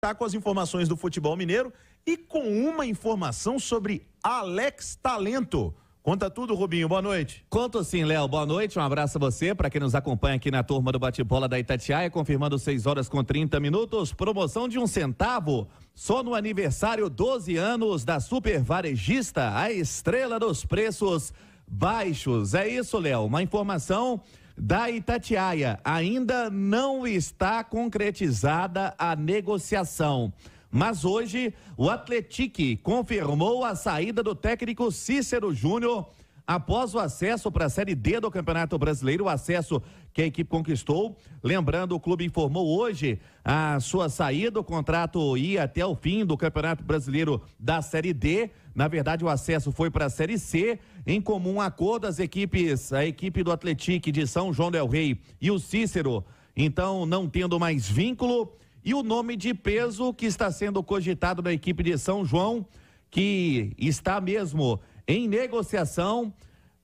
está com as informações do futebol mineiro e com uma informação sobre Alex Talento. Conta tudo, Rubinho. Boa noite. Conto sim, Léo. Boa noite. Um abraço a você. Para quem nos acompanha aqui na turma do bate-bola da Itatiaia, confirmando 6 horas com 30 minutos. Promoção de um centavo só no aniversário 12 anos da Super Varejista, a estrela dos preços baixos. É isso, Léo. Uma informação da Itatiaia. Ainda não está concretizada a negociação. Mas hoje, o Atletique confirmou a saída do técnico Cícero Júnior após o acesso para a Série D do Campeonato Brasileiro, o acesso que a equipe conquistou. Lembrando, o clube informou hoje a sua saída, o contrato ia até o fim do Campeonato Brasileiro da Série D. Na verdade, o acesso foi para a Série C, em comum acordo as equipes, a equipe do Atlético de São João del Rei e o Cícero, então não tendo mais vínculo, e o nome de peso que está sendo cogitado na equipe de São João, que está mesmo em negociação,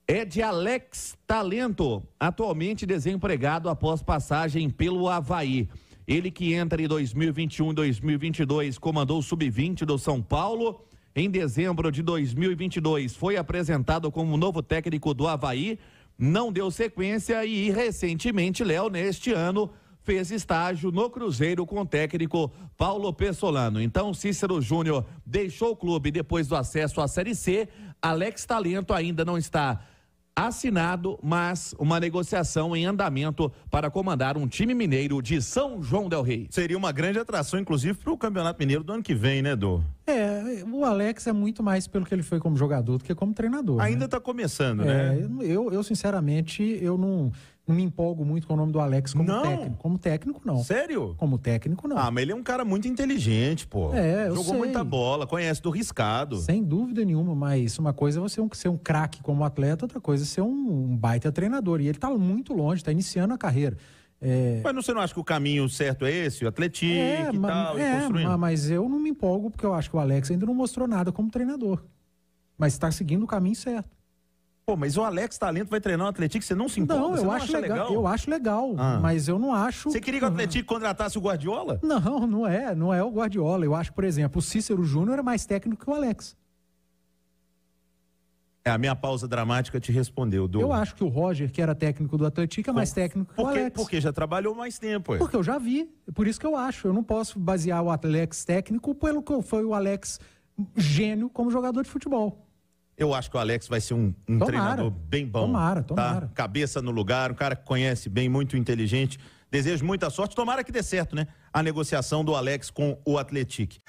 é de Alex Talento, atualmente desempregado após passagem pelo Havaí. Ele que entra em 2021 e 2022 comandou o sub-20 do São Paulo em dezembro de 2022. Foi apresentado como novo técnico do Havaí, não deu sequência e, recentemente, Léo, neste ano, fez estágio no Cruzeiro com o técnico Paulo Pessolano. Então, Cícero Júnior deixou o clube depois do acesso à Série C. Alex Talento ainda não está assinado, mas uma negociação em andamento para comandar um time mineiro de São João del Rei. Seria uma grande atração, inclusive, para o Campeonato Mineiro do ano que vem, né, Edu? É, o Alex é muito mais pelo que ele foi como jogador do que como treinador. Né? Ainda está é, né? começando, né? eu, eu, sinceramente, eu não, não me empolgo muito com o nome do Alex como não. técnico. Como técnico, não. Sério? Como técnico, não. Ah, mas ele é um cara muito inteligente, pô. É, eu Jogou sei. muita bola, conhece do riscado. Sem dúvida nenhuma, mas uma coisa é você um, ser um craque como atleta, outra coisa é ser um, um baita treinador. E ele está muito longe, está iniciando a carreira. É... Mas você não acha que o caminho certo é esse? O Atlético é, e tal, é, e Mas eu não me empolgo, porque eu acho que o Alex ainda não mostrou nada como treinador. Mas está seguindo o caminho certo. Pô, mas o Alex Talento vai treinar o Atlético, você não se empolga Não, eu acho, legal, legal, Eu acho legal, ah. mas eu não acho... Você queria que o Atlético contratasse o Guardiola? Não, não é. Não é o Guardiola. Eu acho, por exemplo, o Cícero Júnior é mais técnico que o Alex. É, a minha pausa dramática te respondeu. Do... Eu acho que o Roger, que era técnico do Atlético, é mais técnico que porque, o Alex. Porque já trabalhou mais tempo. É. Porque eu já vi. É por isso que eu acho. Eu não posso basear o Alex técnico pelo que foi o Alex gênio como jogador de futebol. Eu acho que o Alex vai ser um, um tomara, treinador bem bom. Tomara, tá? tomara. Tá? Cabeça no lugar, um cara que conhece bem, muito inteligente. Desejo muita sorte. Tomara que dê certo, né? A negociação do Alex com o Atlético.